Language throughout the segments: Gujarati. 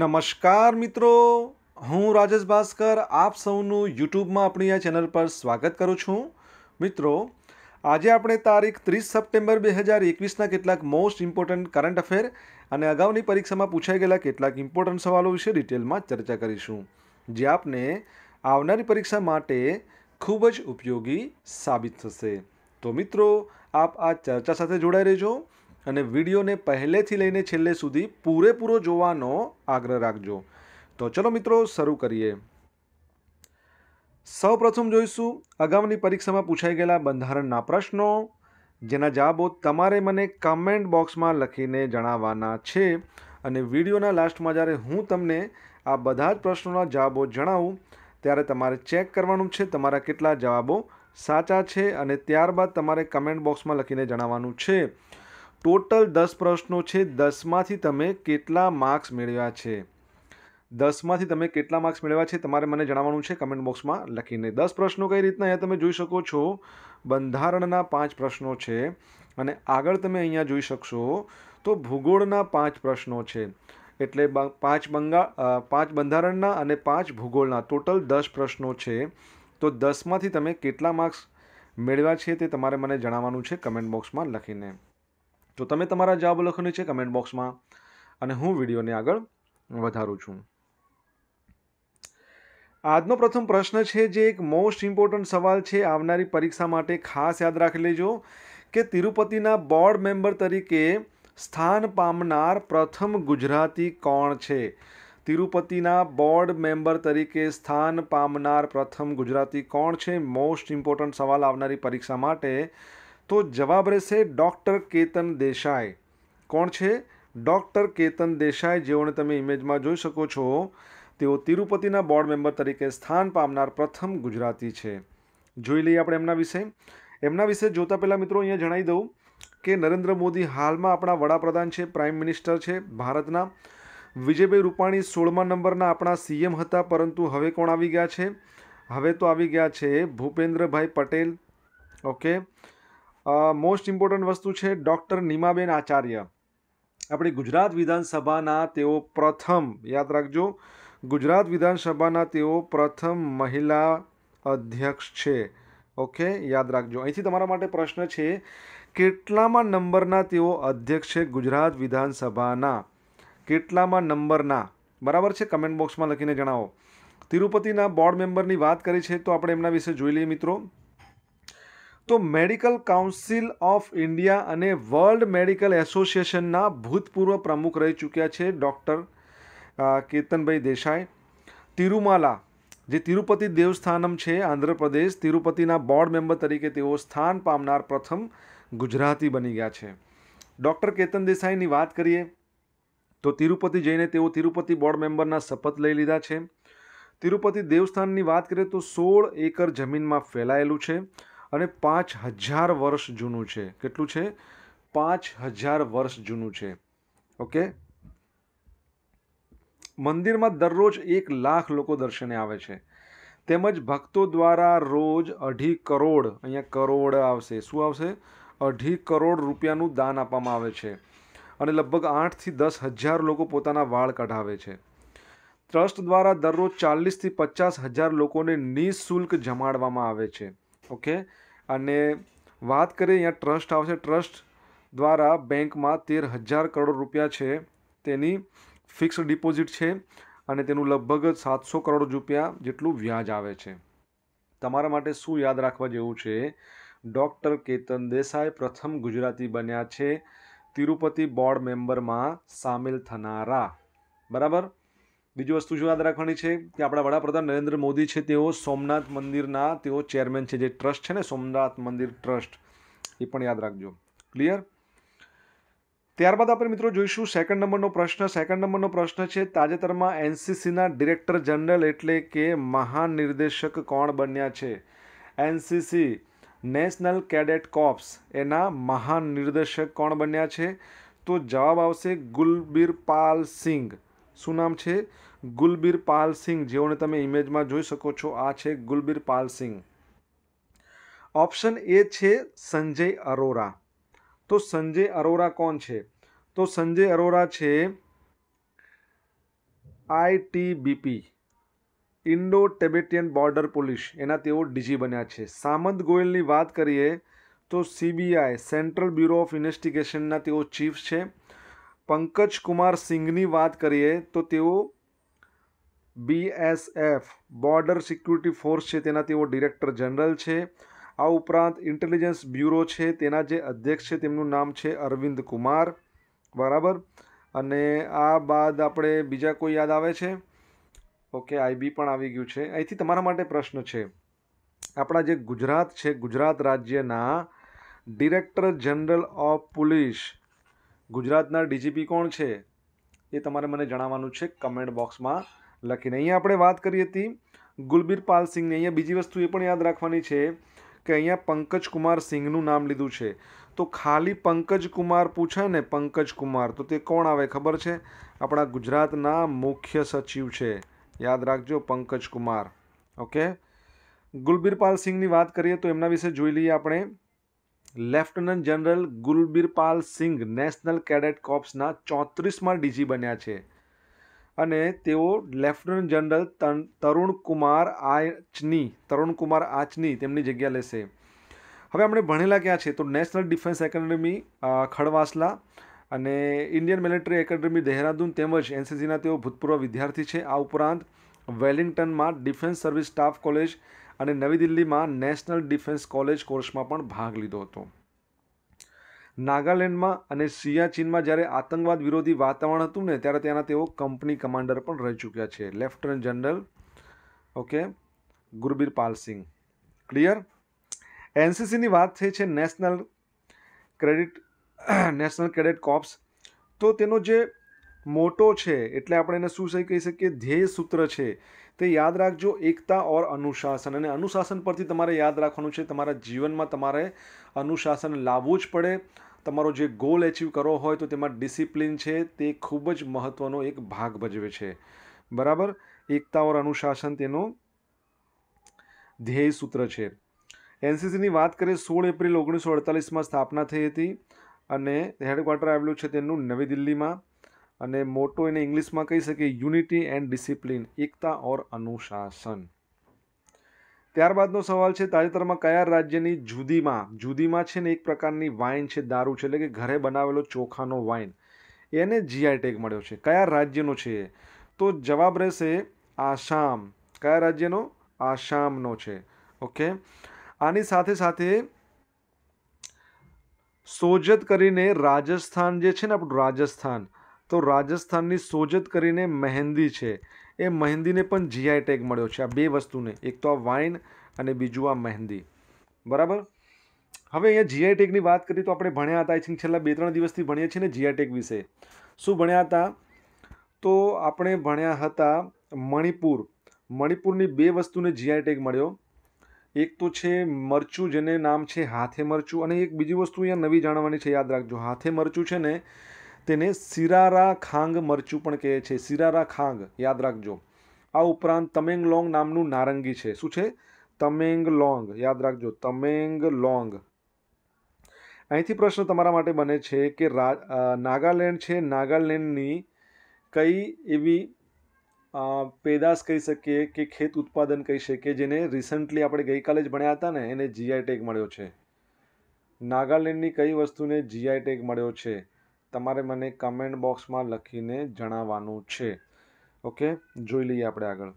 નમસ્કાર મિત્રો હું રાજેશ ભાસ્કર આપ સૌનું યુટ્યુબમાં આપણી આ ચેનલ પર સ્વાગત કરું છું મિત્રો આજે આપણે તારીખ ત્રીસ સપ્ટેમ્બર બે હજાર એકવીસના કેટલાક મોસ્ટ ઇમ્પોર્ટન્ટ કરંટ અફેર અને અગાઉની પરીક્ષામાં પૂછાઈ ગયેલા કેટલાક ઇમ્પોર્ટન્ટ સવાલો વિશે ડિટેલમાં ચર્ચા કરીશું જે આપને આવનારી પરીક્ષા માટે ખૂબ જ ઉપયોગી સાબિત થશે તો મિત્રો આપ આ ચર્ચા સાથે જોડાઈ રહેજો અને વિડીયોને પહેલેથી લઈને છેલ્લે સુધી પૂરેપૂરો જોવાનો આગ્રહ રાખજો તો ચલો મિત્રો શરૂ કરીએ સૌપ્રથમ જોઈશું અગાઉની પરીક્ષામાં પૂછાઈ ગયેલા બંધારણના પ્રશ્નો જેના જવાબો તમારે મને કમેન્ટ બોક્સમાં લખીને જણાવવાના છે અને વિડીયોના લાસ્ટમાં જ્યારે હું તમને આ બધા જ પ્રશ્નોના જવાબો જણાવું ત્યારે તમારે ચેક કરવાનું છે તમારા કેટલા જવાબો સાચા છે અને ત્યારબાદ તમારે કમેન્ટ બોક્સમાં લખીને જણાવવાનું છે ટોટલ દસ પ્રશ્નો છે દસમાંથી તમે કેટલા માર્ક્સ મેળવ્યા છે દસમાંથી તમે કેટલા માર્ક્સ મેળવ્યા છે તમારે મને જણાવવાનું છે કમેન્ટ બોક્સમાં લખીને દસ પ્રશ્નો કઈ રીતના અહીંયા તમે જોઈ શકો છો બંધારણના પાંચ પ્રશ્નો છે અને આગળ તમે અહીંયા જોઈ શકશો તો ભૂગોળના પાંચ પ્રશ્નો છે એટલે પાંચ બંગાળ પાંચ બંધારણના અને પાંચ ભૂગોળના ટોટલ દસ પ્રશ્નો છે તો દસમાંથી તમે કેટલા માર્ક્સ મેળવ્યા છે તે તમારે મને જણાવવાનું છે કમેન્ટ બોક્સમાં લખીને તો તમે તમારા જવાબ લખવાની છે કમેન્ટ બોક્સમાં અને હું વિડીયોને આગળ વધારું છું આજનો પ્રથમ પ્રશ્ન છે જે એક મોસ્ટ ઇમ્પોર્ટન્ટ સવાલ છે આવનારી પરીક્ષા માટે ખાસ યાદ રાખી લેજો કે તિરુપતિના બોર્ડ મેમ્બર તરીકે સ્થાન પામનાર પ્રથમ ગુજરાતી કોણ છે તિરુપતિના બોર્ડ મેમ્બર તરીકે સ્થાન પામનાર પ્રથમ ગુજરાતી કોણ છે મોસ્ટ ઇમ્પોર્ટન્ટ સવાલ આવનારી પરીક્ષા માટે તો જવાબ રહેશે ડૉક્ટર કેતન દેસાઈ કોણ છે ડૉક્ટર કેતન દેસાઈ જેઓને તમે ઇમેજમાં જોઈ શકો છો તેઓ તિરુપતિના બોર્ડ મેમ્બર તરીકે સ્થાન પામનાર પ્રથમ ગુજરાતી છે જોઈ લઈએ આપણે એમના વિશે એમના વિશે જોતા પહેલાં મિત્રો અહીંયા જણાવી દઉં કે નરેન્દ્ર મોદી હાલમાં આપણા વડાપ્રધાન છે પ્રાઇમ મિનિસ્ટર છે ભારતના વિજયભાઈ રૂપાણી સોળમા નંબરના આપણા સીએમ હતા પરંતુ હવે કોણ આવી ગયા છે હવે તો આવી ગયા છે Bhupendrabhai Patel okay most important વસ્તુ છે ડૉક્ટર નિમાબેન આચાર્ય આપણી ગુજરાત વિધાનસભાના તેઓ પ્રથમ યાદ રાખજો ગુજરાત વિધાનસભાના તેઓ પ્રથમ મહિલા અધ્યક્ષ છે ઓકે યાદ રાખજો અહીંથી તમારા માટે પ્રશ્ન છે કેટલામાં નંબરના તેઓ અધ્યક્ષ છે ગુજરાત વિધાનસભાના કેટલામાં નંબરના બરાબર છે કમેન્ટ બોક્સમાં લખીને જણાવો તિરુપતિના બોર્ડ મેમ્બરની વાત કરી છે તો આપણે એમના વિશે જોઈ લઈએ મિત્રો તો મેડિકલ કાઉન્સિલ ઓફ ઇન્ડિયા અને વર્લ્ડ મેડિકલ એસોસિએશનના ભૂતપૂર્વ પ્રમુખ રહી ચૂક્યા છે ડૉક્ટર કેતનભાઈ દેસાઈ તિરુમાલા જે તિરુપતિ દેવસ્થાનમ છે આંધ્રપ્રદેશ તિરુપતિના બોર્ડ મેમ્બર તરીકે તેઓ સ્થાન પામનાર પ્રથમ ગુજરાતી બની ગયા છે ડૉક્ટર કેતન દેસાઈની વાત કરીએ તો તિરુપતિ જઈને તેઓ તિરુપતિ બોર્ડ મેમ્બરના શપથ લઈ લીધા છે તિરુપતિ દેવસ્થાનની વાત કરીએ તો સોળ એકર જમીનમાં ફેલાયેલું છે અને પાંચ હજાર વર્ષ જૂનું છે કેટલું છે પાંચ હજાર વર્ષ જૂનું છે ઓકે મંદિરમાં દરરોજ એક લાખ લોકો દર્શને આવે છે તેમજ ભક્તો દ્વારા રોજ અઢી કરોડ અહીંયા કરોડ આવશે શું આવશે અઢી કરોડ રૂપિયાનું દાન આપવામાં આવે છે અને લગભગ આઠથી દસ હજાર લોકો પોતાના વાળ કઢાવે છે ટ્રસ્ટ દ્વારા દરરોજ ચાલીસથી પચાસ હજાર લોકોને નિઃશુલ્ક જમાડવામાં આવે છે ઓકે અને વાત કરીએ અહીંયા ટ્રસ્ટ આવશે ટ્રસ્ટ દ્વારા બેંકમાં તેર હજાર કરોડ રૂપિયા છે તેની ફિક્સ ડિપોઝિટ છે અને તેનું લગભગ સાતસો કરોડ રૂપિયા જેટલું વ્યાજ આવે છે તમારા માટે શું યાદ રાખવા જેવું છે ડૉક્ટર કેતન દેસાઈ પ્રથમ ગુજરાતી બન્યા છે તિરુપતિ બોર્ડ મેમ્બરમાં સામેલ થનારા બરાબર બીજી વસ્તુ જો યાદ રાખવાની છે કે આપણા વડાપ્રધાન નરેન્દ્ર મોદી છે તેઓ સોમનાથ મંદિરના તેઓ ચેરમેન છે જે ટ્રસ્ટ છે ને સોમનાથ મંદિર ટ્રસ્ટ એ પણ યાદ રાખજો ક્લિયર ત્યારબાદ આપણે મિત્રો જોઈશું સેકન્ડ નંબરનો પ્રશ્ન સેકન્ડ નંબરનો પ્રશ્ન છે તાજેતરમાં એનસીસીના ડિરેક્ટર જનરલ એટલે કે મહાનિર્દેશક કોણ બન્યા છે એનસીસી નેશનલ કેડેટ કોપ્સ એના મહાનિર્દેશક કોણ બન્યા છે તો જવાબ આવશે ગુલબીરપાલ સિંઘ શું નામ છે ગુલબીર પાલ સિંઘ જેઓને તમે ઇમેજમાં જોઈ શકો છો આ છે ગુલબીર પાલ સિંઘ ઓપ્શન એ છે સંજય અરોરા તો સંજય અરોરા કોણ છે તો સંજય અરોરા છે ITBP Indo Tibetan border police એના તેઓ ડીજી બન્યા છે સામંત ગોયલની વાત કરીએ તો સીબીઆઈ સેન્ટ્રલ બ્યુરો ઓફ ઇન્વેસ્ટિગેશનના તેઓ ચીફ છે પંકજ કુમાર સિંઘની વાત કરીએ તો તેઓ બીએસએફ બોર્ડર સિક્યુરિટી ફોર્સ છે તેના તેઓ ડિરેક્ટર જનરલ છે આ ઉપરાંત ઇન્ટેલિજન્સ બ્યુરો છે તેના જે અધ્યક્ષ છે તેમનું નામ છે અરવિંદ કુમાર બરાબર અને આ બાદ આપણે બીજા કોઈ યાદ આવે છે ઓકે આઈબી પણ આવી ગયું છે અહીંથી તમારા માટે પ્રશ્ન છે આપણા જે ગુજરાત છે ગુજરાત રાજ્યના ડિરેક્ટર જનરલ ઓફ પોલીસ ગુજરાતના ડીજીપી કોણ છે એ તમારે મને જણાવવાનું છે કમેન્ટ બોક્સમાં લખીને અહીંયા આપણે વાત કરી હતી ગુલબીર પાલ સિંહની અહીંયા બીજી વસ્તુ એ પણ યાદ રાખવાની છે કે અહીંયા પંકજ કુમાર સિંહનું નામ લીધું છે તો ખાલી પંકજ કુમાર પૂછાય ને પંકજ કુમાર તો તે કોણ આવે ખબર છે આપણા ગુજરાતના મુખ્ય સચિવ છે યાદ રાખજો પંકજ કુમાર ઓકે ગુલબીરપાલ સિંહની વાત કરીએ તો એમના વિશે જોઈ લઈએ આપણે lieutenant general Gulbirpal Singh national cadet કોર્પ્સના ચોત્રીસમાં ડીજી બન્યા છે અને તેઓ લેફ્ટનન્ટ જનરલ તન તરુણકુમાર આચની તરુણકુમાર આચની તેમની જગ્યા લેશે હવે આપણે ભણેલા ક્યાં છે તો નેશનલ ડિફેન્સ એકેડેમી ખડવાસલા અને ઇન્ડિયન મિલિટરી એકેડેમી દહેરાદૂન તેમજ એનસીસીના તેઓ ભૂતપૂર્વ વિદ્યાર્થી છે આ ઉપરાંત વેલિંગ્ટનમાં ડિફેન્સ સર્વિસ સ્ટાફ કોલેજ અને નવી દિલ્હીમાં નેશનલ ડિફેન્સ કોલેજ કોર્સમાં પણ ભાગ લીધો હતો નાગાલેન્ડમાં અને સિયાચીનમાં જ્યારે આતંકવાદ વિરોધી વાતાવરણ હતું ને ત્યારે ત્યાંના તેઓ કંપની કમાન્ડર પણ રહી ચૂક્યા છે lieutenant general okay Gurbir Palsingh clear એનસીસીની વાત થઈ છે national credit national credit corps તો તેનો જે મોટો છે એટલે આપણે એને શું કહી શકીએ ધ્યેય સૂત્ર છે તે યાદ રાખજો એકતા ઓર અનુશાસન અને અનુશાસન પરથી તમારે યાદ રાખવાનું છે તમારા જીવનમાં તમારે અનુશાસન લાવવું જ પડે તમારો જે ગોલ એચિવ કરવો હોય તો તેમાં ડિસિપ્લિન છે તે ખૂબ જ મહત્ત્વનો એક ભાગ ભજવે છે બરાબર એકતા ઓર અનુશાસન તેનો ધ્યેય સૂત્ર છે એનસીસીની વાત કરીએ સોળ એપ્રિલ ઓગણીસો અડતાલીસમાં સ્થાપના થઈ હતી અને હેડક્વાર્ટર આવેલું છે તેનું નવી દિલ્હીમાં અને મોટો એને ઇંગ્લિશમાં કહી શકીએ યુનિટી એન્ડ ડિસિપ્લિન એકતા ઓર અનુશાસન ત્યારબાદનો સવાલ છે તાજેતરમાં કયા રાજ્યની જુદીમાં જુદીમાં છે ને એક પ્રકારની વાઇન છે દારૂ છે એટલે કે ઘરે બનાવેલો ચોખાનો વાઇન એને જીઆઈ ટેગ મળ્યો છે કયા રાજ્યનો છે તો જવાબ રહેશે આસામ કયા રાજ્યનો આસામનો છે ઓકે આની સાથે સાથે સોજત કરીને રાજસ્થાન જે છે ને આપણું રાજસ્થાન તો રાજસ્થાનની સોજત કરીને મહેંદી છે એ મહેંદીને પણ જીઆઈ ટેગ મળ્યો છે આ બે વસ્તુને એક તો આ વાઇન અને બીજું આ મહેંદી બરાબર હવે અહીંયા જીઆઈ ટેગની વાત કરીએ તો આપણે ભણ્યા હતા આઈ થિંક છેલ્લા બે ત્રણ દિવસથી ભણીએ છીએ ને જીઆઈ ટેગ વિશે શું ભણ્યા હતા તો આપણે ભણ્યા હતા મણિપુર મણિપુરની બે વસ્તુને જીઆઈ ટેગ મળ્યો એક તો છે મરચું જેને નામ છે હાથે મરચું અને એક બીજી વસ્તુ અહીંયા નવી જાણવાની છે યાદ રાખજો હાથે મરચું છે ને તેને સિરારા ખાંગ મરચું પણ કહે છે સિરારા ખાંગ યાદ રાખજો આ ઉપરાંત તમેંગલોંગ નામનું નારંગી છે શું છે તમેંગલોંગ યાદ રાખજો તમેંગલોંગ અહીંથી પ્રશ્ન તમારા માટે બને છે કે નાગાલેન્ડ છે નાગાલેન્ડની કઈ એવી પેદાશ કહી શકીએ કે ખેત ઉત્પાદન કહી શકીએ જેને રિસન્ટલી આપણે ગઈકાલે જ ભણ્યા હતા ને એને જીઆઈ ટેગ મળ્યો છે નાગાલેન્ડની કઈ વસ્તુને જીઆઈ ટેગ મળ્યો છે તમારે મને કમેન્ટ બોક્સમાં લખીને જણાવવાનું છે ઓકે જોઈ લઈએ આપણે આગળ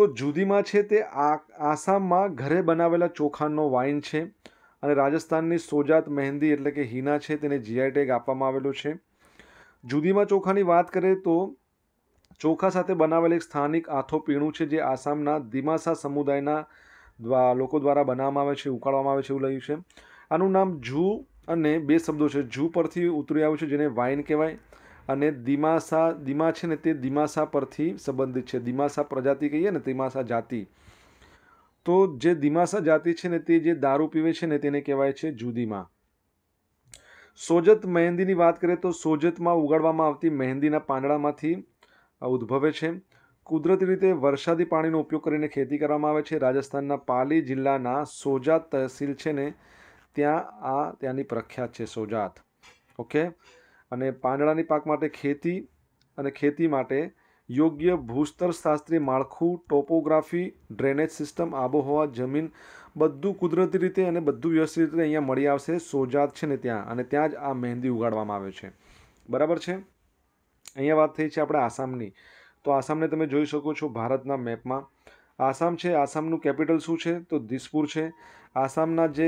તો જુદીમાં છે તે આસામમાં ઘરે બનાવેલા ચોખાનો વાઇન છે અને રાજસ્થાનની સોજાત મહેંદી એટલે કે હિના છે તેને જીઆઈ ટેગ આપવામાં આવેલું છે જુદીમાં ચોખાની વાત કરીએ તો ચોખા સાથે બનાવેલ એક સ્થાનિક આથો પીણું છે જે આસામના દિમાસા સમુદાયના લોકો દ્વારા બનાવવામાં આવે છે ઉકાળવામાં આવે છે એવું લખ્યું છે આનું નામ જુ અને બે શબ્દો છે ઝૂ પરથી ઉતરી આવ્યું છે જેને વાઇન કહેવાય અને દિમાસા દિમા છે ને તે દિમાસા પરથી સંબંધિત છે દિમાસા પ્રજાતિ કહીએ ને દિમાસા જાતિ તો જે દિમાસા જાતિ છે ને તે જે દારૂ પીવે છે ને તેને કહેવાય છે જુદીમાં સોજત મહેંદીની વાત કરીએ તો સોજતમાં ઉગાડવામાં આવતી મહેંદીના પાંદડામાંથી ઉદ્ભવે છે કુદરતી રીતે વરસાદી પાણીનો ઉપયોગ કરીને ખેતી કરવામાં આવે છે રાજસ્થાનના પાલી જિલ્લાના સોજાત તહસીલ છે ને ત્યાં આ ત્યાંની પ્રખ્યાત છે સોજાત ઓકે અને પાંદડાની પાક માટે ખેતી અને ખેતી માટે યોગ્ય ભૂસ્તરશાસ્ત્રીય માળખું ટોપોગ્રાફી ડ્રેનેજ સિસ્ટમ આબોહવા જમીન બધું કુદરતી રીતે અને બધું વ્યવસ્થિત રીતે અહીંયા મળી આવશે સોજાત છે ને ત્યાં અને ત્યાં જ આ મહેંદી ઉગાડવામાં આવે છે બરાબર છે અહીંયા વાત થઈ છે આપણે આસામની તો આસામને તમે જોઈ શકો છો ભારતના મેપમાં આસામ છે આસામનું કેપિટલ શું છે તો દિસપુર છે આસામના જે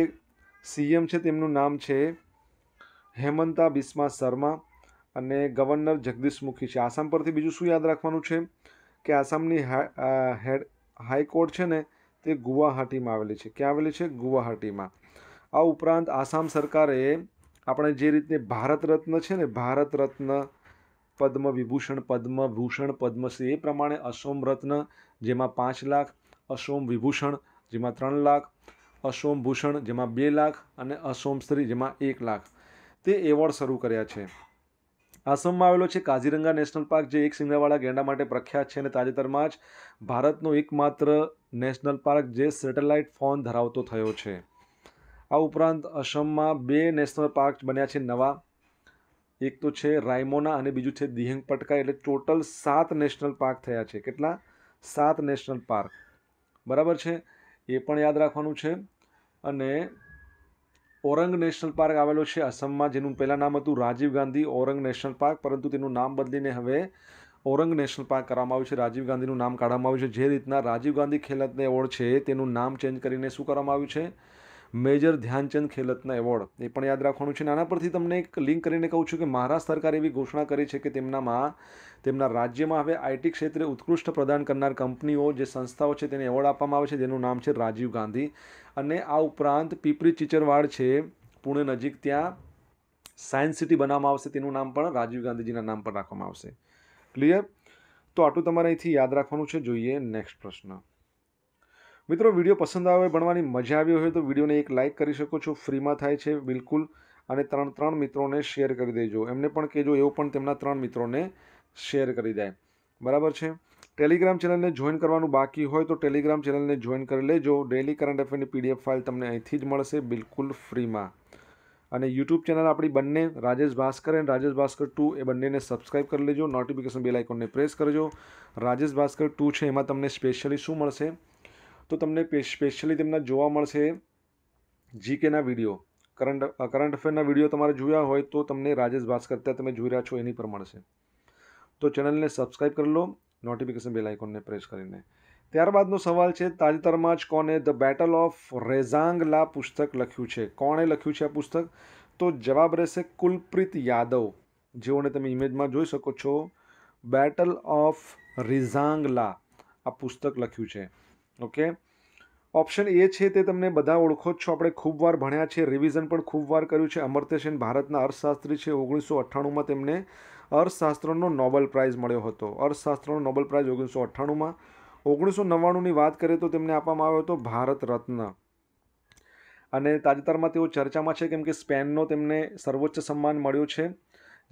સીએમ છે તેમનું નામ છે હેમંતા બિસ્મા શર્મા અને ગવર્નર જગદીશ મુખી છે આસામ પરથી બીજું શું યાદ રાખવાનું છે કે આસામની હેડ હાઈકોર્ટ છે ને તે ગુવાહાટીમાં આવેલી છે ક્યાં આવેલી છે ગુવાહાટીમાં આ ઉપરાંત આસામ સરકારે આપણે જે રીતે ભારત રત્ન છે ને ભારત રત્ન પદ્મ વિભૂષણ પદ્મ ભૂષણ પદ્મશ્રી એ પ્રમાણે અસોમ રત્ન જેમાં પાંચ લાખ અસોમ વિભૂષણ જેમાં ત્રણ લાખ અસોમ ભૂષણ જેમાં બે લાખ અને અસોમ શ્રી જેમાં એક લાખ તે એવોર્ડ શરૂ કર્યા છે આસામમાં આવેલો છે કાજીરંગા નેશનલ પાર્ક જે એક સિંગાવાળા ગેંડા માટે પ્રખ્યાત છે અને તાજેતરમાં જ ભારતનો એકમાત્ર નેશનલ પાર્ક જે સેટેલાઇટ ફોન ધરાવતો થયો છે આ ઉપરાંત અસમમાં બે નેશનલ પાર્ક બન્યા છે નવા એક તો છે રાયમોના અને બીજું છે દિહંગ પટકા એટલે ટોટલ સાત નેશનલ પાર્ક થયા છે કેટલા સાત નેશનલ પાર્ક બરાબર છે એ પણ યાદ રાખવાનું છે અને ઓરંગ નેશનલ પાર્ક આવેલો છે અસમમાં જેનું પહેલાં નામ હતું રાજીવ ગાંધી ઓરંગ નેશનલ પાર્ક પરંતુ તેનું નામ બદલીને હવે ઓરંગ નેશનલ પાર્ક કરવામાં આવ્યું છે રાજીવ ગાંધીનું નામ કાઢવામાં આવ્યું છે જે રીતના રાજીવ ગાંધી ખેલતને ઓળ છે તેનું નામ ચેન્જ કરીને શું કરવામાં આવ્યું છે મેજર ધ્યાનચંદ ખેલતના એવોર્ડ એ પણ યાદ રાખવાનું છે આના પરથી તમને એક લિંક કરીને કહું છું કે મહારાષ્ટ્ર સરકારે એવી ઘોષણા કરી છે કે તેમનામાં તેમના રાજ્યમાં હવે આઈટી ક્ષેત્રે ઉત્કૃષ્ટ પ્રદાન કરનાર કંપનીઓ જે સંસ્થાઓ છે તેને એવોર્ડ આપવામાં આવે છે જેનું નામ છે રાજીવ ગાંધી અને આ ઉપરાંત પીપરી ચીચરવાડ છે પુણે નજીક ત્યાં સાયન્સ સિટી બનાવવામાં આવશે તેનું નામ પણ રાજીવ ગાંધીજીના નામ પર રાખવામાં આવશે ક્લિયર તો આટલું તમારે અહીંથી યાદ રાખવાનું છે જોઈએ નેક્સ્ટ પ્રશ્ન મિત્રો વિડીયો પસંદ આવે ભણવાની મજા આવી હોય તો વિડીયોને એક લાઇક કરી શકો છો ફ્રીમાં થાય છે બિલકુલ અને ત્રણ ત્રણ મિત્રોને શેર કરી દેજો એમને પણ કહેજો એવું પણ તેમના ત્રણ મિત્રોને શેર કરી દે બરાબર છે ટેલિગ્રામ ચેનલને જોઈન કરવાનું બાકી હોય તો ટેલિગ્રામ ચેનલને જોઈન કરી લેજો ડેલી કરંટ અફેરની પીડીએફ ફાઇલ તમને અહીંથી જ મળશે બિલકુલ ફ્રીમાં અને યુટ્યુબ ચેનલ આપણી બંને રાજેશ ભાસ્કર એન્ડ રાજેશ ભાસ્કર ટુ એ બંનેને સબસ્ક્રાઇબ કરી લેજો નોટિફિકેશન બેલ આઇકોનને પ્રેસ કરજો રાજેશ ભાસ્કર ટુ છે એમાં તમને સ્પેશિયલી શું મળશે તો તમને સ્પેશિયલી તેમના જોવા મળશે જીકેના વિડીયો કરંટ કરંટ અફેરના વિડીયો તમારે જોયા હોય તો તમને રાજેશ ભાસ્કર અત્યારે તમે જોઈ રહ્યા છો એની પર મળશે તો ચેનલને સબસ્ક્રાઈબ કરી લો નોટિફિકેશન બેલ આઇકોનને પ્રેસ કરીને ત્યારબાદનો સવાલ છે તાજેતરમાં જ કોને ધ બેટલ ઓફ રેઝાંગલા પુસ્તક લખ્યું છે કોણે લખ્યું છે આ પુસ્તક તો જવાબ રહેશે કુલપ્રીત યાદવ જેઓને તમે ઇમેજમાં જોઈ શકો છો બેટલ ઓફ રિઝાંગલા આ પુસ્તક લખ્યું છે ઓકે ઓપ્શન એ છે તે તમને બધા ઓળખો જ છો આપણે ખૂબ વાર ભણ્યા છે રિવિઝન પણ ખૂબ વાર કર્યું છે અમરતેશન ભારતના અર્થશાસ્ત્રી છે ઓગણીસો અઠ્ઠાણુંમાં તેમને અર્થશાસ્ત્રનો નોબેલ પ્રાઇઝ મળ્યો હતો અર્થશાસ્ત્રનો નોબલ પ્રાઇઝ ઓગણીસો અઠ્ઠાણુંમાં ઓગણીસો નવ્વાણુંની વાત કરીએ તો તેમને આપવામાં આવ્યો હતો ભારત રત્ન અને તાજેતરમાં તેઓ ચર્ચામાં છે કેમ કે સ્પેનનો તેમને સર્વોચ્ચ સન્માન મળ્યું છે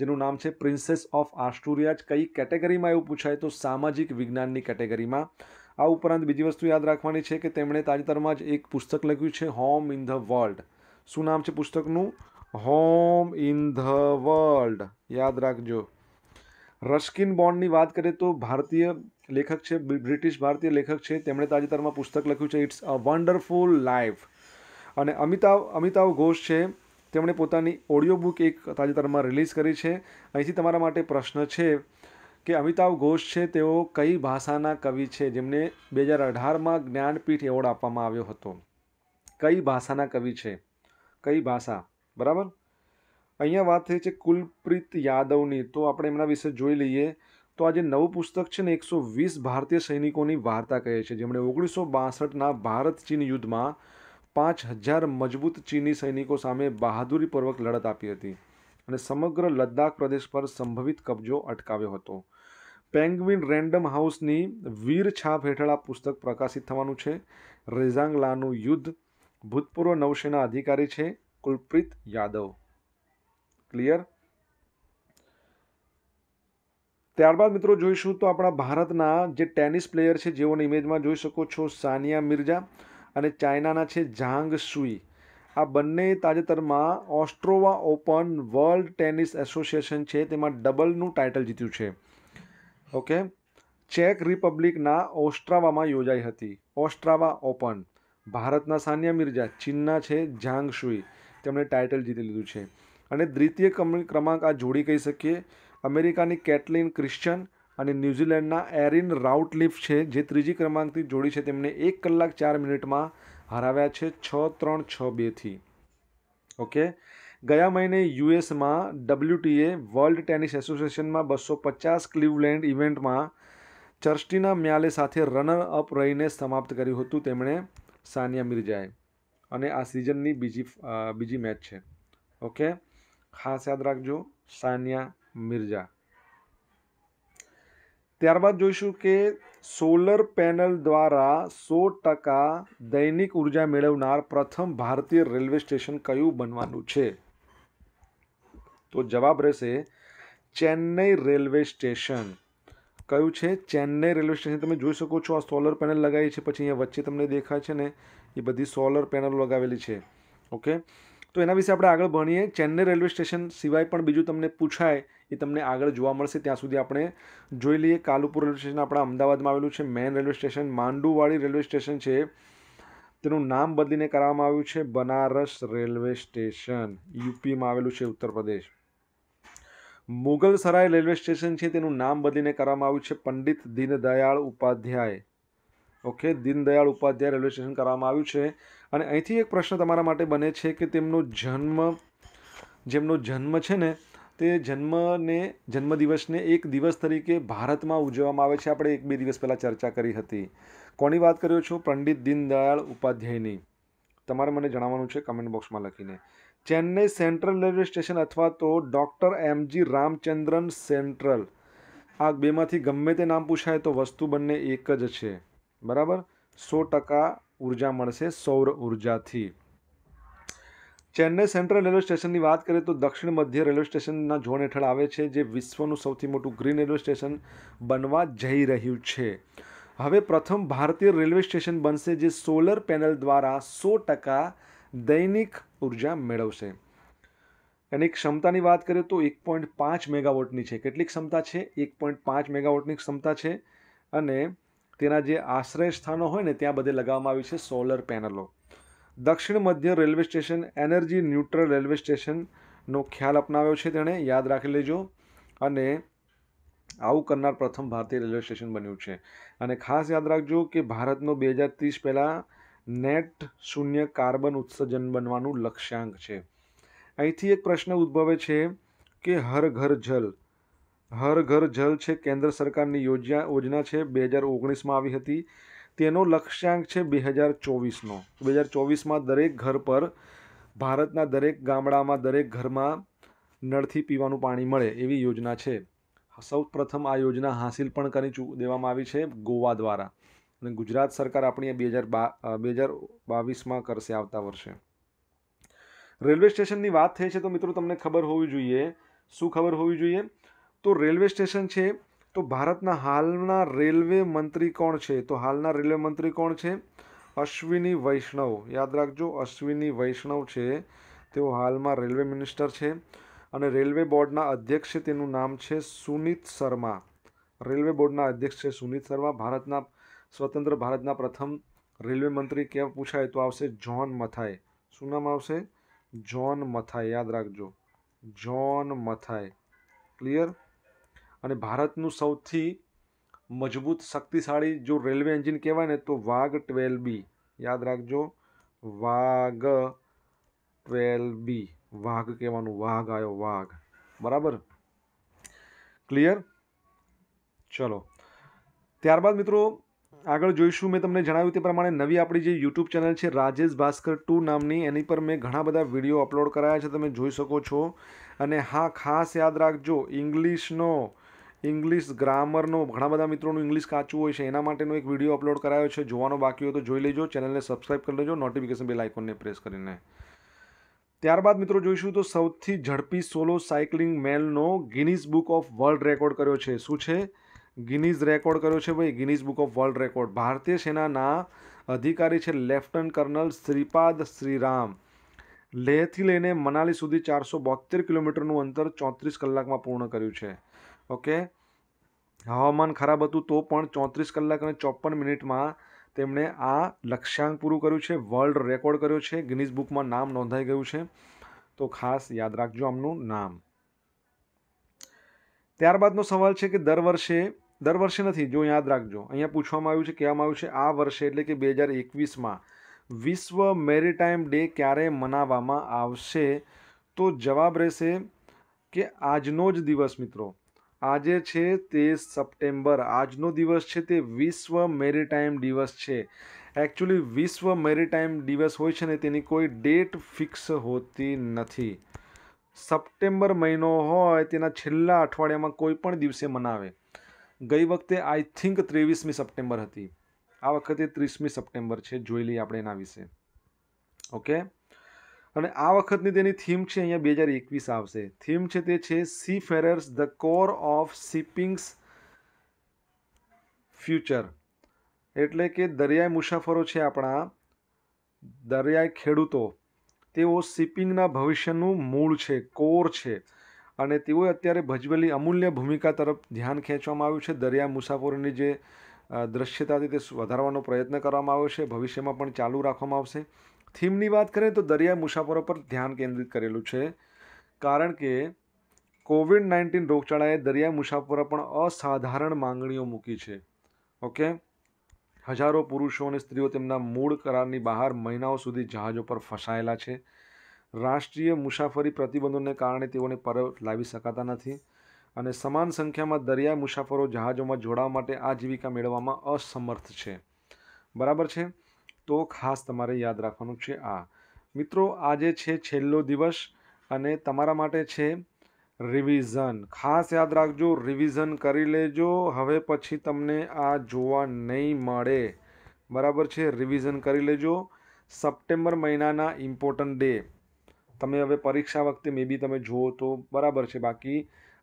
જેનું નામ છે પ્રિન્સેસ ઓફ આસ્ટુરિયાજ કઈ કેટેગરીમાં એવું પૂછાય તો સામાજિક વિજ્ઞાનની કેટેગરીમાં આ ઉપરાંત બીજી વસ્તુ યાદ રાખવાની છે કે તેમણે તાજેતરમાં જ એક પુસ્તક લખ્યું છે હોમ ઇન ધ વર્લ્ડ શું નામ છે પુસ્તકનું હોમ ઇન ધ વર્લ્ડ યાદ રાખજો રસ્કિન બોન્ડની વાત કરીએ તો ભારતીય લેખક છે બ્રિટિશ ભારતીય લેખક છે તેમણે તાજેતરમાં પુસ્તક લખ્યું છે ઇટ્સ અ વન્ડરફુલ લાઈફ અને અમિતાભ અમિતાભ ઘોષ છે તેમણે પોતાની ઓડિયો બુક એક તાજેતરમાં રિલીઝ કરી છે અહીંથી તમારા માટે પ્રશ્ન છે કે અમિતાભ ઘોષ છે તેઓ કઈ ભાષાના કવિ છે જેમને બે હજાર અઢારમાં જ્ઞાનપીઠ એવોર્ડ આપવામાં આવ્યો હતો કઈ ભાષાના કવિ છે કઈ ભાષા બરાબર અહીંયા વાત થઈ છે કુલપ્રીત યાદવની તો આપણે એમના વિશે જોઈ લઈએ તો આજે નવું પુસ્તક છે ને એકસો વીસ ભારતીય સૈનિકોની વાર્તા કહે છે જેમણે ઓગણીસો બાસઠના ભારત ચીન યુદ્ધમાં પાંચ હજાર મજબૂત ચીની સૈનિકો સામે બહાદુરીપૂર્વક લડત આપી હતી અને સમગ્ર લદ્દાખ પ્રદેશ પર સંભવિત કબજો અટકાવ્યો હતો પેંગ્વિન રેન્ડમ હાઉસની વીર છાપ હેઠળ આ પુસ્તક પ્રકાશિત થવાનું છે રેઝાંગલાનું યુદ્ધ ભૂતપૂર્વ નૌસેના અધિકારી છે કુલપ્રીત યાદવ ક્લિયર ત્યારબાદ મિત્રો જોઈશું તો આપણા ભારતના જે ટેનિસ પ્લેયર છે જેઓની ઇમેજમાં જોઈ શકો છો સાનિયા મિર્ઝા અને ચાઇનાના છે ઝાંગ સુઈ આ બંને તાજેતરમાં Ostrava open world tennis association છે તેમાં ડબલનું ટાઇટલ જીત્યું છે ઓકે ચેક રિપબ્લિકના ઓસ્ટ્રાવામાં યોજાઈ હતી ઓસ્ટ્રાવા ઓપન ભારતના સાનિયા મિર્ઝા ચીનના છે ઝાંગ શુઈ તેમણે ટાઇટલ જીતી લીધું છે અને દ્વિતીય ક્રમાંક આ જોડી કહી શકીએ અમેરિકાની કેટલિન ક્રિશ્ચન અને ન્યૂઝીલેન્ડના એરિન રાઉટલિફ છે જે ત્રીજી ક્રમાંકથી જોડી છે તેમણે એક કલાક ચાર મિનિટમાં હરાવ્યા છે છ ત્રણ છ બેથી ઓકે ગયા મહિને યુએસમાં ડબલ્યુટીએ વર્લ્ડ ટેનિસ એસોસિએશનમાં બસો પચાસ ક્લીવલેન્ડ ઇવેન્ટમાં ચર્સ્ટીના મ્યાલે સાથે રનર અપ રહીને સમાપ્ત કર્યું હતું તેમણે સાનિયા મિર્જાએ અને આ સિઝનની બીજી બીજી મેચ છે ઓકે ખાસ યાદ રાખજો સાનિયા મિર્જા ત્યારબાદ જોઈશું કે સોલર પેનલ દ્વારા સો ટકા દૈનિક ઉર્જા મેળવનાર પ્રથમ ભારતીય રેલવે સ્ટેશન કયું બનવાનું છે તો જવાબ રહેશે ચેન્નઈ રેલવે સ્ટેશન કયું છે ચેન્નઈ રેલવે સ્ટેશન તમે જોઈ શકો છો આ સોલર પેનલ લગાવી છે પછી અહીંયા વચ્ચે તમને દેખાય છે ને એ બધી સોલર પેનલ લગાવેલી છે ઓકે તો એના વિશે આપણે આગળ ભણીએ ચેન્નઈ રેલવે સ્ટેશન સિવાય પણ બીજું તમને પૂછાય એ તમને આગળ જોવા મળશે ત્યાં સુધી આપણે જોઈ લઈએ કાલુપુર રેલવે સ્ટેશન આપણા અમદાવાદમાં આવેલું છે main railway station Manduadih railway station છે તેનું નામ બદલીને કરવામાં આવ્યું છે બનારસ રેલવે સ્ટેશન યુપીમાં આવેલું છે ઉત્તર પ્રદેશ મુગલસરાય રેલવે સ્ટેશન છે તેનું નામ બદલીને કરવામાં આવ્યું છે Pandit Deendayal Upadhyay okay Deendayal Upadhyay railway station કરવામાં આવ્યું છે અને અહીંથી એક પ્રશ્ન તમારા માટે બને છે કે તેમનો જન્મ જેમનો જન્મ છે ને તે જન્મને જન્મદિવસને એક દિવસ તરીકે ભારતમાં ઉજવવામાં આવે છે આપણે એક બે દિવસ પહેલાં ચર્ચા કરી હતી કોની વાત કર્યો છો પંડિત દીનદયાળ ઉપાધ્યાયની તમારે મને જણાવવાનું છે કમેન્ટ બોક્સમાં લખીને ચેન્નઈ સેન્ટ્રલ રેલવે સ્ટેશન અથવા તો doctor M G Ramachandran central આ બેમાંથી ગમે તે નામ પૂછાય તો વસ્તુ બંને એક જ છે બરાબર સો ટકા ઉર્જા મળશે સૌર ઉર્જાથી ચેન્નઈ સેન્ટ્રલ રેલવે સ્ટેશનની વાત કરીએ તો દક્ષિણ મધ્ય રેલવે સ્ટેશનના ઝોન હેઠળ આવે છે જે વિશ્વનું સૌથી મોટું ગ્રીન રેલવે સ્ટેશન બનવા જઈ રહ્યું છે હવે પ્રથમ ભારતીય રેલવે સ્ટેશન બનશે જે સોલર પેનલ દ્વારા સો ટકા દૈનિક ઉર્જા મેળવશે એની ક્ષમતાની વાત કરીએ તો એક પોઈન્ટ પાંચ મેગાવોટની છે કેટલી ક્ષમતા છે એક પોઈન્ટ પાંચ મેગાવોટની ક્ષમતા છે અને તેના જે આશ્રય સ્થાનો હોય ને ત્યાં બધે લગાવવામાં આવી છે સોલર પેનલો દક્ષિણ મધ્ય railway station energy neutral railway સ્ટેશનનો ખ્યાલ અપનાવ્યો છે તેણે યાદ રાખી લેજો અને આવું કરનાર પ્રથમ ભારતીય રેલવે સ્ટેશન બન્યું છે અને ખાસ યાદ રાખજો કે ભારતનો બે હજાર ત્રીસ પહેલાં નેટ શૂન્ય કાર્બન ઉત્સર્જન બનવાનું લક્ષ્યાંક છે અહીંથી એક પ્રશ્ન ઉદ્ભવે છે કે હર ઘર જલ હર ઘર જલ છે કેન્દ્ર સરકારની યોજના યોજના છે બે હજાર ઓગણીસમાં આવી હતી તેનો લક્ષ્યાંક છે બે હજાર ચોવીસનો બે હજાર ચોવીસમાં દરેક ઘર પર ભારતના દરેક ગામડામાં દરેક ઘરમાં નળથી પીવાનું પાણી મળે એવી યોજના છે સૌ પ્રથમ આ યોજના હાંસિલ પણ કરી દેવામાં આવી છે ગોવા દ્વારા અને ગુજરાત સરકાર આપણી બે હજાર બા બે હજાર બાવીસમાં કરશે આવતા વર્ષે રેલવે સ્ટેશનની વાત થઈ છે તો મિત્રો તમને ખબર હોવી જોઈએ શું ખબર હોવી જોઈએ તો રેલવે સ્ટેશન છે તો ભારતના હાલના રેલવે મંત્રી કોણ છે તો હાલના રેલવે મંત્રી કોણ છે અશ્વિની વૈષ્ણવ યાદ રાખજો અશ્વિની વૈષ્ણવ છે તેઓ હાલમાં રેલવે મિનિસ્ટર છે અને રેલવે બોર્ડના અધ્યક્ષ છે તેનું નામ છે સુનીત શર્મા રેલવે બોર્ડના અધ્યક્ષ છે સુનીત શર્મા ભારતના સ્વતંત્ર ભારતના પ્રથમ રેલવે મંત્રી કેમ પૂછાય તો આવશે જ્હોન મથાય શું નામ આવશે જ્હોન મથાય યાદ રાખજો જ્હોન મથાય ક્લિયર અને ભારતનું સૌથી મજબૂત શક્તિશાળી જો રેલવે એન્જિન કહેવાય ને તો વાઘ ટ્વેલ બી યાદ રાખજો વાઘ ટ્વેલ બી વાઘ કહેવાનું વાઘ આવ્યો વાઘ બરાબર ક્લિયર ચલો ત્યારબાદ મિત્રો આગળ જોઈશું મેં તમને જણાવ્યું તે પ્રમાણે નવી આપણી જે યુટ્યુબ ચેનલ છે રાજેશ ભાસ્કર ટુ નામની એની પર મેં ઘણા બધા વિડીયો અપલોડ કરાયા છે તમે જોઈ શકો છો અને હા ખાસ યાદ રાખજો ઇંગ્લિશનો ઇંગ્લિશ ગ્રામરનો ઘણા બધા મિત્રોનું ઇંગ્લિશ કાચું હોય છે એના માટેનો એક વિડીયો અપલોડ કરાયો છે જોવાનો બાકી હોય તો જોઈ લેજો ચેનલને સબસ્ક્રાઈબ કરી લેજો નોટિફિકેશન બેલ આઇકોનને પ્રેસ કરીને ત્યારબાદ મિત્રો જોઈશું તો સૌથી ઝડપી સોલો સાયકલિંગ મેલનો Guinness book of world record કર્યો છે શું છે ગિનીઝ રેકોર્ડ કર્યો છે ભાઈ Guinness book of world record ભારતીય સેનાના અધિકારી છે લેફ્ટનન્ટ કર્નલ શ્રીપાદ શ્રીરામ લેહથી લઈને મનાલી સુધી ચારસો બોતેર કિલોમીટરનું અંતર ચોત્રીસ કલાકમાં પૂર્ણ કર્યું છે ઓકે હવામાન ખરાબ હતું તો પણ ચોત્રીસ કલાક અને ચોપન મિનિટમાં તેમણે આ લક્ષ્યાંક પૂરું કર્યું છે વર્લ્ડ રેકોર્ડ કર્યો છે ગિનીઝ બુકમાં નામ નોંધાઈ ગયું છે તો ખાસ યાદ રાખજો આમનું નામ ત્યારબાદનો સવાલ છે કે દર વર્ષે દર વર્ષે નથી જો યાદ રાખજો અહીંયા પૂછવામાં આવ્યું છે કહેવામાં આવ્યું છે આ વર્ષે એટલે કે બે હજાર એકવીસમાં વિશ્વ મેરીટાઈમ ડે ક્યારે મનાવવામાં આવશે તો જવાબ રહેશે કે આજનો જ દિવસ મિત્રો આજે છે તે સપ્ટેમ્બર આજનો દિવસ છે તે વિશ્વ મેરીટાઈમ દિવસ છે એકચ્યુઅલી વિશ્વ મેરીટાઈમ દિવસ હોય છે ને તેની કોઈ ડેટ ફિક્સ હોતી નથી સપ્ટેમ્બર મહિનો હોય તેના છેલ્લા અઠવાડિયામાં કોઈ પણ દિવસે મનાવે ગઈ વખતે આઈ થિંક ત્રેવીસમી સપ્ટેમ્બર હતી આ વખતે ત્રીસમી સપ્ટેમ્બર છે જોઈ લઈએ આપણે એના વિશે ઓકે અને આ વખતની તેની થીમ છે અહીંયા બે હજાર એકવીસ આવશે થીમ છે તે છે seafarers the core of shipping's future એટલે કે દરિયાઈ મુસાફરો છે આપણા દરિયાઈ ખેડૂતો તેઓ શિપિંગના ભવિષ્યનું મૂળ છે કોર છે અને તેઓએ અત્યારે ભજવેલી અમૂલ્ય ભૂમિકા તરફ ધ્યાન ખેંચવામાં આવ્યું છે દરિયા મુસાફરોની જે દૃશ્યતાથી તે વધારવાનો પ્રયત્ન કરવામાં આવ્યો છે ભવિષ્યમાં પણ ચાલુ રાખવામાં આવશે થીમની વાત કરીએ તો દરિયા મુસાફરો પર ધ્યાન કેન્દ્રિત કરેલું છે કારણ કે કોવિડ નાઇન્ટીન રોગચાળાએ દરિયા મુસાફરો પણ અસાધારણ માંગણીઓ મૂકી છે ઓકે હજારો પુરુષો અને સ્ત્રીઓ તેમના મૂળ કરારની બહાર મહિનાઓ સુધી જહાજો પર ફસાયેલા છે રાષ્ટ્રીય મુસાફરી પ્રતિબંધોને કારણે તેઓને પરત લાવી શકાતા નથી અને સમાન સંખ્યામાં દરિયા મુસાફરો જહાજોમાં જોડાવા માટે આજીવિકા મેળવવામાં અસમર્થ છે બરાબર છે તો ખાસ તમારે યાદ રાખવાનું છે આ મિત્રો આજે છે છેલ્લો દિવસ અને તમારા માટે છે રિવિઝન ખાસ યાદ રાખજો રિવિઝન કરી લેજો હવે પછી તમને આ જોવા નહીં મળે બરાબર છે રિવિઝન કરી લેજો સપ્ટેમ્બર મહિનાના ઇમ્પોર્ટન્ટ ડે તમે હવે પરીક્ષા વખતે મે બી તમે જુઓ તો બરાબર છે બાકી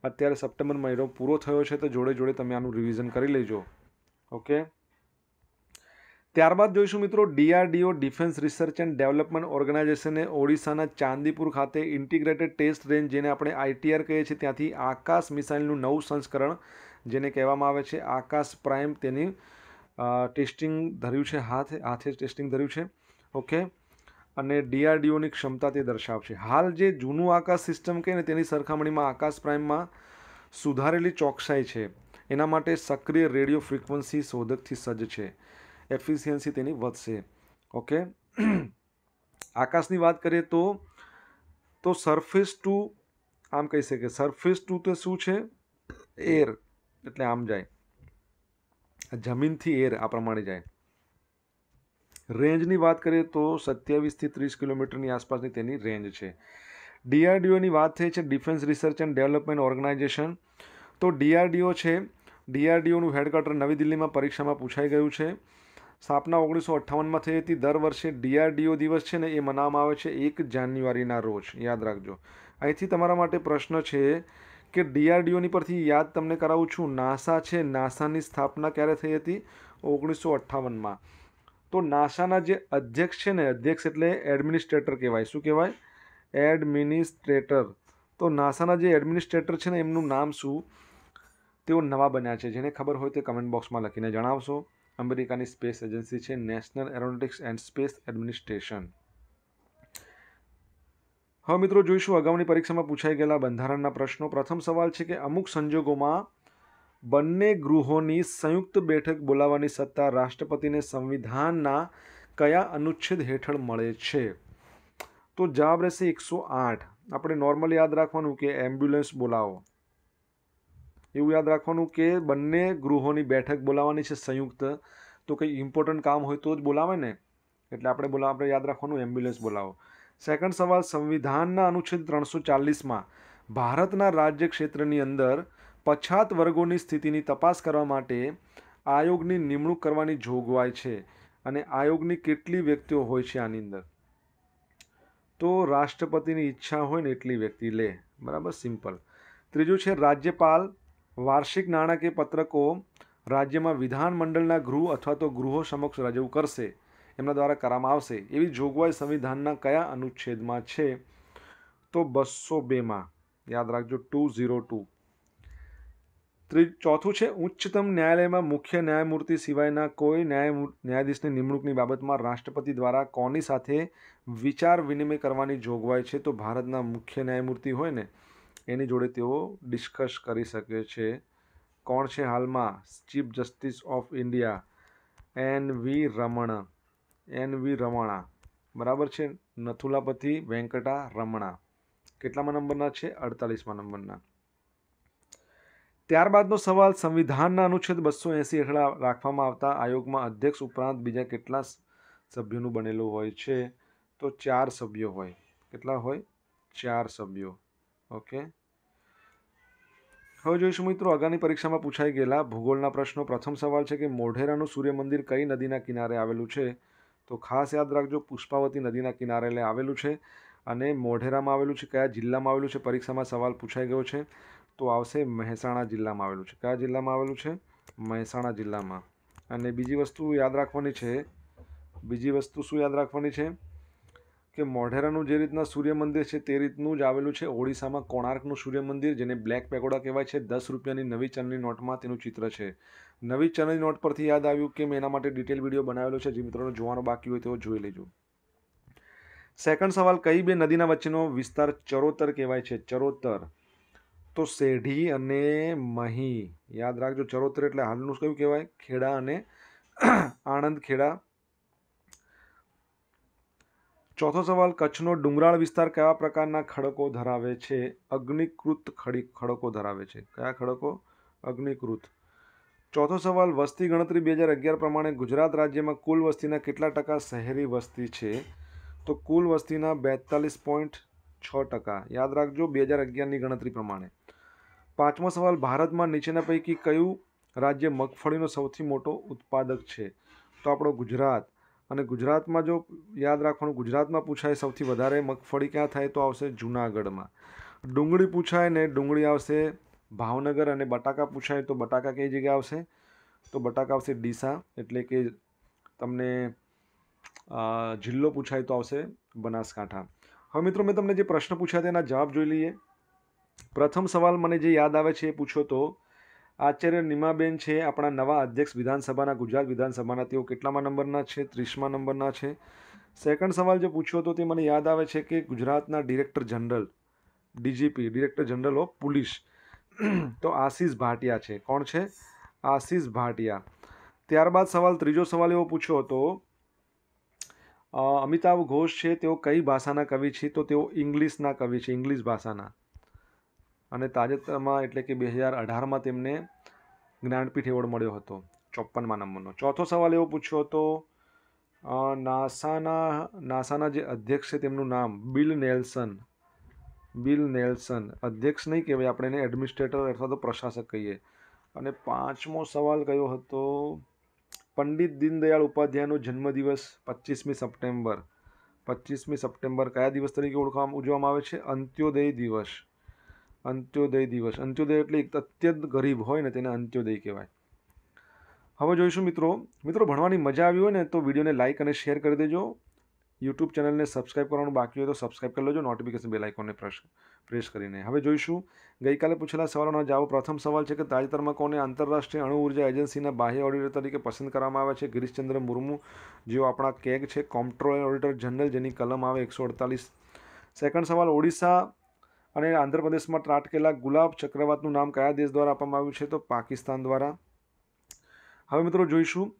અત્યારે સપ્ટેમ્બર મહિનો પૂરો થયો છે તો જોડે જોડે તમે આનું રિવિઝન કરી લેજો ઓકે ત્યારબાદ જોઈશું મિત્રો DRDO defence research and development ઓર્ગેનાઇઝેશને ઓડિશાના ચાંદીપુર ખાતે ઇન્ટિગ્રેટેડ ટેસ્ટ રેન્જ જેને આપણે આઈટીઆર કહીએ છીએ ત્યાંથી આકાશ મિસાઇલનું નવું સંસ્કરણ જેને કહેવામાં આવે છે આકાશ પ્રાઇમ તેની ટેસ્ટિંગ ધર્યું છે હાથે હાથે ટેસ્ટિંગ ધર્યું છે ઓકે અને ડીઆરડીઓની ક્ષમતા તે દર્શાવશે હાલ જે જૂનું આકાશ સિસ્ટમ કહે ને તેની સરખામણીમાં આકાશ પ્રાઇમમાં સુધારેલી ચોકસાઈ છે એના માટે સક્રિય રેડિયો ફ્રિકવન્સી શોધકથી સજ્જ છે એફિશિયન્સી તેની વધશે ઓકે આકાશની વાત કરીએ તો તો સરફેસ ટુ આમ કહી શકે સરફેસ ટુ તો શું છે એર એટલે આમ જાય જમીનથી એર આ પ્રમાણે જાય રેન્જની વાત કરીએ તો સત્યાવીસથી ત્રીસ કિલોમીટરની આસપાસની તેની રેન્જ છે ડીઆરડીઓની વાત થઈ છે defence research and development organisation તો ડીઆરડીઓ છે ડીઆરડીઓનું હેડક્વાર્ટર નવી દિલ્હીમાં પરીક્ષામાં પૂછાઈ ગયું છે સ્થાપના ઓગણીસો અઠ્ઠાવનમાં થઈ હતી દર વર્ષે ડીઆરડીઓ દિવસ છે ને એ મનાવવામાં આવે છે એક જાન્યુઆરીના રોજ યાદ રાખજો અહીંથી તમારા માટે પ્રશ્ન છે કે ડીઆરડીઓની પરથી યાદ તમને કરાવું છું નાસા છે નાસાની સ્થાપના ક્યારે થઈ હતી ઓગણીસો અઠ્ઠાવનમાં તો નાસાના જે અધ્યક્ષ છે ને અધ્યક્ષ એટલે એડમિનિસ્ટ્રેટર કહેવાય શું કહેવાય એડમિનિસ્ટ્રેટર તો નાસાના જે એડમિનિસ્ટ્રેટર છે ને એમનું નામ શું તેઓ નવા બન્યા છે જેને ખબર હોય તે કમેન્ટ બોક્સમાં લખીને જણાવશો અમેરિકાની સ્પેસ એજન્સી છે national aeronautics and space administration હવે મિત્રો જોઈશું અગાઉની પરીક્ષામાં પૂછાઈ ગયેલા બંધારણના પ્રશ્નો પ્રથમ સવાલ છે કે અમુક સંજોગોમાં બંને ગૃહોની સંયુક્ત બેઠક બોલાવવાની સત્તા રાષ્ટ્રપતિને સંવિધાનના કયા અનુચ્છેદ હેઠળ મળે છે તો જવાબ રહેશે એકસો આઠ આપણે નોર્મલ યાદ રાખવાનું કે એમ્બ્યુલન્સ બોલાવો એવું યાદ રાખવાનું કે બંને ગૃહોની બેઠક બોલાવવાની છે સંયુક્ત તો કંઈ ઇમ્પોર્ટન્ટ કામ હોય તો જ બોલાવે ને એટલે આપણે બોલાવ આપણે યાદ રાખવાનું એમ્બ્યુલન્સ બોલાવો સેકન્ડ સવાલ સંવિધાનના અનુચ્છેદ ત્રણસો ચાલીસમાં ભારતના રાજ્ય ક્ષેત્રની અંદર પછાત વર્ગોની સ્થિતિની તપાસ કરવા માટે આયોગની નિમણૂક કરવાની જોગવાઈ છે અને આયોગની કેટલી વ્યક્તિઓ હોય છે આની અંદર તો રાષ્ટ્રપતિની ઈચ્છા હોય ને એટલી વ્યક્તિ લે બરાબર સિમ્પલ ત્રીજું છે રાજ્યપાલ વાર્ષિક નાણાકીય પત્રકો રાજ્યમાં વિધાનમંડળના ગૃહ અથવા તો ગૃહો સમક્ષ રજૂ કરશે એમના દ્વારા કરવામાં આવશે એવી જોગવાઈ સંવિધાનના કયા અનુચ્છેદમાં છે તો બસો બેમાં યાદ રાખજો ટુ ઝીરો ટુ ત્રીજ ચોથું છે ઉચ્ચતમ ન્યાયાલયમાં મુખ્ય ન્યાયમૂર્તિ સિવાયના કોઈ ન્યાય ન્યાયાધીશની નિમણૂકની બાબતમાં રાષ્ટ્રપતિ દ્વારા કોની સાથે વિચાર વિનિમય કરવાની જોગવાઈ છે તો ભારતના મુખ્ય ન્યાયમૂર્તિ હોય ને એની જોડે તેઓ ડિસ્કસ કરી શકે છે કોણ છે હાલમાં chief justice of India N V Raman N V Ramana બરાબર છે નથુલાપતિ વેંકટા રમણા કેટલામાં નંબરના છે અડતાલીસમાં નંબરના ત્યારબાદનો સવાલ સંવિધાનના અનુચ્છેદ બસો એંસી હેઠળ રાખવામાં આવતા આયોગમાં અધ્યક્ષ ઉપરાંત બીજા કેટલા સભ્યોનું બનેલું હોય છે તો ચાર સભ્યો હોય કેટલા હોય ચાર સભ્યો ઓકે હવે જોઈશું મિત્રો અગાઉની પરીક્ષામાં પૂછાઈ ગયેલા ભૂગોળના પ્રશ્નો પ્રથમ સવાલ છે કે મોઢેરાનું સૂર્ય મંદિર કઈ નદીના કિનારે આવેલું છે તો ખાસ યાદ રાખજો પુષ્પાવતી નદીના કિનારે આવેલું છે અને મોઢેરામાં આવેલું છે કયા જિલ્લામાં આવેલું છે પરીક્ષામાં સવાલ પૂછાઈ ગયો છે તો આવશે મહેસાણા જિલ્લામાં આવેલું છે કયા જિલ્લામાં આવેલું છે મહેસાણા જિલ્લામાં અને બીજી વસ્તુ યાદ રાખવાની છે બીજી વસ્તુ શું યાદ રાખવાની છે કે મોઢેરાનું જે રીતના સૂર્ય મંદિર છે તે રીતનું જ આવેલું છે ઓડિશામાં કોણાર્કનું સૂર્ય મંદિર જેને બ્લેક પેગોડા કહેવાય છે દસ રૂપિયાની નવી ચલણી નોટમાં તેનું ચિત્ર છે નવી ચલણી નોટ પરથી યાદ આવ્યું કે મેં એના માટે ડિટેલ વિડીયો બનાવેલો છે જે મિત્રોને જોવાનો બાકી હોય તેઓ જોઈ લેજો સેકન્ડ સવાલ કઈ બે નદીના વચ્ચેનો વિસ્તાર ચરોતર કહેવાય છે ચરોતર તો શેઢી અને મહી યાદ રાખજો ચરોતર એટલે હાલનું કયું કહેવાય ખેડા અને આણંદ ખેડા ચોથો સવાલ કચ્છનો ડુંગરાળ વિસ્તાર કયા પ્રકારના ખડકો ધરાવે છે અગ્નિકૃત ખડી ખડકો ધરાવે છે કયા ખડકો અગ્નિકૃત ચોથો સવાલ વસ્તી ગણતરી બે હજાર અગિયાર પ્રમાણે ગુજરાત રાજ્યમાં કુલ વસ્તીના કેટલા ટકા શહેરી વસ્તી છે તો કુલ વસ્તીના બેતાલીસ પોઈન્ટ છ ટકા યાદ રાખજો બે હજાર અગિયારની ગણતરી પ્રમાણે પાંચમો સવાલ ભારતમાં નીચેના પૈકી કયું રાજ્ય મગફળીનો સૌથી મોટો ઉત્પાદક છે તો આપણો ગુજરાત અને ગુજરાતમાં જો યાદ રાખવાનું ગુજરાતમાં પૂછાય સૌથી વધારે મગફળી ક્યાં થાય તો આવશે જૂનાગઢમાં ડુંગળી પૂછાય ને ડુંગળી આવશે ભાવનગર અને બટાકા પૂછાય તો બટાકા કઈ જગ્યાએ આવશે તો બટાકા આવશે ડીસા એટલે કે તમને જિલ્લો પૂછાય તો આવશે બનાસકાંઠા હવે મિત્રો મેં તમને જે પ્રશ્ન પૂછ્યા તેના જવાબ જોઈ લઈએ પ્રથમ સવાલ મને જે યાદ આવે છે એ પૂછો તો આચાર્ય નિમાબેન છે આપણા નવા અધ્યક્ષ વિધાનસભાના ગુજરાત વિધાનસભાના તેઓ કેટલામાં નંબરના છે ત્રીસમાં નંબરના છે સેકન્ડ સવાલ જે પૂછ્યો હતો તે મને યાદ આવે છે કે ગુજરાતના director general DGP director general of police તો આશિષ ભાટિયા છે કોણ છે આશિષ ભાટિયા ત્યારબાદ સવાલ ત્રીજો સવાલ એવો પૂછ્યો હતો અમિતાભ ઘોષ છે તેઓ કઈ ભાષાના કવિ છે તો તેઓ ઇંગ્લિશના કવિ છે ઇંગ્લિશ ભાષાના અને તાજેતરમાં એટલે કે બે હજાર અઢારમાં તેમને જ્ઞાનપીઠ એવોર્ડ મળ્યો હતો ચોપ્પનમાં નંબરનો ચોથો સવાલ એવો પૂછ્યો હતો નાસાના નાસાના જે અધ્યક્ષ છે તેમનું નામ બિલ નેલ્સન બિલ નેલ્સન અધ્યક્ષ નહીં કહેવાય આપણે એને એડમિનિસ્ટ્રેટર અથવા તો પ્રશાસક કહીએ અને પાંચમો સવાલ કયો હતો પંડિત દીનદયાળ ઉપાધ્યાયનો જન્મદિવસ પચીસમી સપ્ટેમ્બર પચીસમી સપ્ટેમ્બર કયા દિવસ તરીકે ઓળખવામાં ઉજવવામાં આવે છે અંત્યોદય દિવસ અંત્યોદય દિવસ અંત્યોદય એટલે અત્યંત ગરીબ હોય ને તેને અંત્યોદય કહેવાય હવે જોઈશું મિત્રો મિત્રો ભણવાની મજા આવી હોય ને તો વિડીયોને લાઇક અને શેર કરી દેજો યુટ્યુબ ચેનલને સબસ્ક્રાઇબ કરવાનું બાકી હોય તો સબસ્ક્રાઇબ કરી લેજો નોટિફિકેશન બેલ આઇકોનને પ્રેસ પ્રેસ કરીને હવે જોઈશું ગઈકાલે પૂછેલા સવાલોનો જવાબ પ્રથમ સવાલ છે કે તાજેતરમાં કોને આંતરરાષ્ટ્રીય અણુ ઉર્જા એજન્સીના બાહ્ય ઓડિટર તરીકે પસંદ કરવામાં આવે છે ગિરીશચંદ્ર મુર્મુ જેઓ આપણા કેગ છે કોમ્પ્ટ્રોલ ઓડિટર જનરલ જેની કલમ આવે એકસો અડતાલીસ સેકન્ડ સવાલ ઓડિશા અને આંધ્રપ્રદેશમાં ત્રાટકેલા ગુલાબ ચક્રવાતનું નામ કયા દેશ દ્વારા આપવામાં આવ્યું છે તો પાકિસ્તાન દ્વારા હવે મિત્રો જોઈશું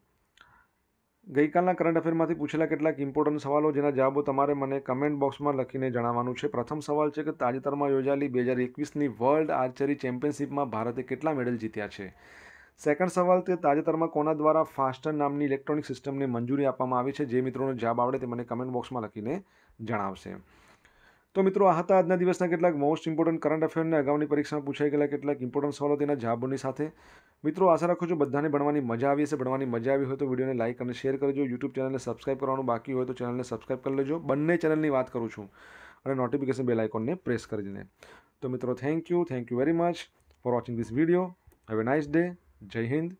ગઈકાલના કરંટ અફેરમાંથી પૂછેલા કેટલાક ઇમ્પોર્ટન્ટ સવાલો જેના જવાબો તમારે મને કમેન્ટ બોક્સમાં લખીને જણાવવાનું છે પ્રથમ સવાલ છે કે તાજેતરમાં યોજાયેલી બે હજાર એકવીસની વર્લ્ડ આર્ચરી ચેમ્પિયનશિપમાં ભારતે કેટલા મેડલ જીત્યા છે સેકન્ડ સવાલ તે તાજેતરમાં કોના દ્વારા ફાસ્ટર નામની ઇલેક્ટ્રોનિક સિસ્ટમને મંજૂરી આપવામાં આવી છે જે મિત્રોનો જવાબ આવડે તે મને કમેન્ટ બોક્સમાં લખીને જણાવશે તો મિત્રો આ હતા આજના દિવસના કેટલાક મોસ્ટ ઇમ્પોર્ટન્ટ કરંટ અફેરને અગાઉની પરીક્ષામાં પૂછાઈ ગયેલા કેટલાક ઇમ્પોર્ટન્ટ સવાલો તેના જવાબોની સાથે મિત્રો આશા રાખો છો બધાને ભણવાની મજા આવી હશે ભણવાની મજા આવી હોય તો વિડીયોને લાઇક અને શેર કરજો યુટ્યુબ ચેનલને સબસ્ક્રાઇબ કરવાનું બાકી હોય તો ચેનલને સબસ્ક્રાઇબ કરી લેજો બંને ચેનલની વાત કરું છું અને નોટિફિકેશન બેલ આઇકોનને પ્રેસ કરીને તો મિત્રો thank you thank you very much for watching this video have a nice day Jai Hind